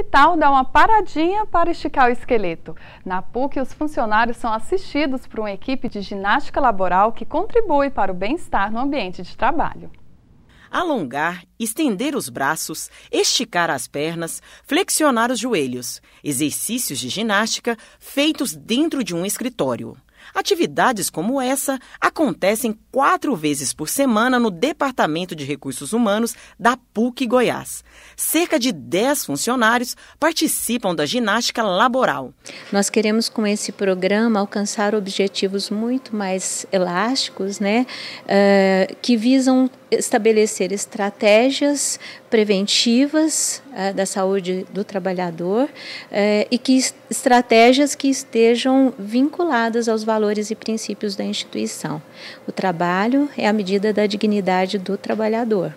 Que tal dar uma paradinha para esticar o esqueleto? Na PUC, os funcionários são assistidos por uma equipe de ginástica laboral que contribui para o bem-estar no ambiente de trabalho. Alongar, estender os braços, esticar as pernas, flexionar os joelhos. Exercícios de ginástica feitos dentro de um escritório. Atividades como essa acontecem quatro vezes por semana no Departamento de Recursos Humanos da PUC Goiás. Cerca de 10 funcionários participam da ginástica laboral. Nós queremos, com esse programa, alcançar objetivos muito mais elásticos, né? Uh, que visam estabelecer estratégias preventivas eh, da saúde do trabalhador eh, e que estratégias que estejam vinculadas aos valores e princípios da instituição. O trabalho é a medida da dignidade do trabalhador.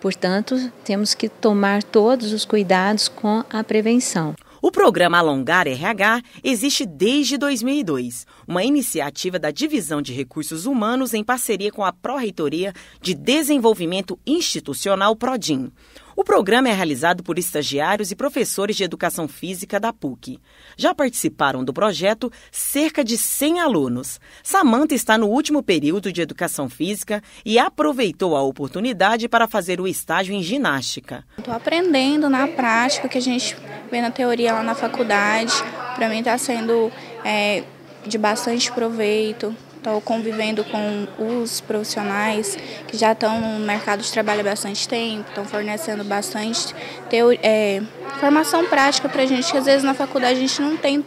Portanto, temos que tomar todos os cuidados com a prevenção. O programa Alongar RH existe desde 2002, uma iniciativa da Divisão de Recursos Humanos em parceria com a Pró-Reitoria de Desenvolvimento Institucional Prodim. O programa é realizado por estagiários e professores de educação física da PUC. Já participaram do projeto cerca de 100 alunos. Samanta está no último período de educação física e aproveitou a oportunidade para fazer o estágio em ginástica. Estou aprendendo na prática que a gente vendo a teoria lá na faculdade. Para mim está sendo é, de bastante proveito. Estou convivendo com os profissionais que já estão no mercado de trabalho há bastante tempo, estão fornecendo bastante teoria, é, formação prática para a gente, que às vezes na faculdade a gente não tem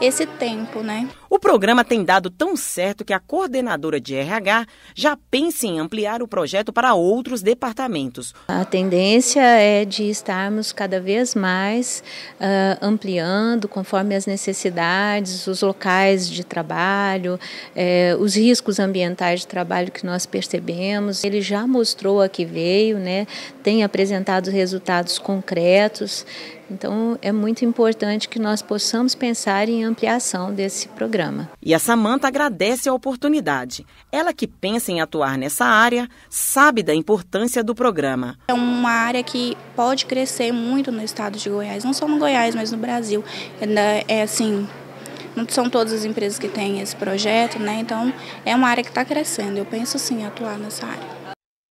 esse tempo, né? O programa tem dado tão certo que a coordenadora de RH já pensa em ampliar o projeto para outros departamentos. A tendência é de estarmos cada vez mais uh, ampliando conforme as necessidades, os locais de trabalho, eh, os riscos ambientais de trabalho que nós percebemos. Ele já mostrou a que veio, né? tem apresentado resultados concretos então, é muito importante que nós possamos pensar em ampliação desse programa. E a Samanta agradece a oportunidade. Ela que pensa em atuar nessa área sabe da importância do programa. É uma área que pode crescer muito no estado de Goiás, não só no Goiás, mas no Brasil. É assim, não são todas as empresas que têm esse projeto, né? Então, é uma área que está crescendo. Eu penso sim em atuar nessa área.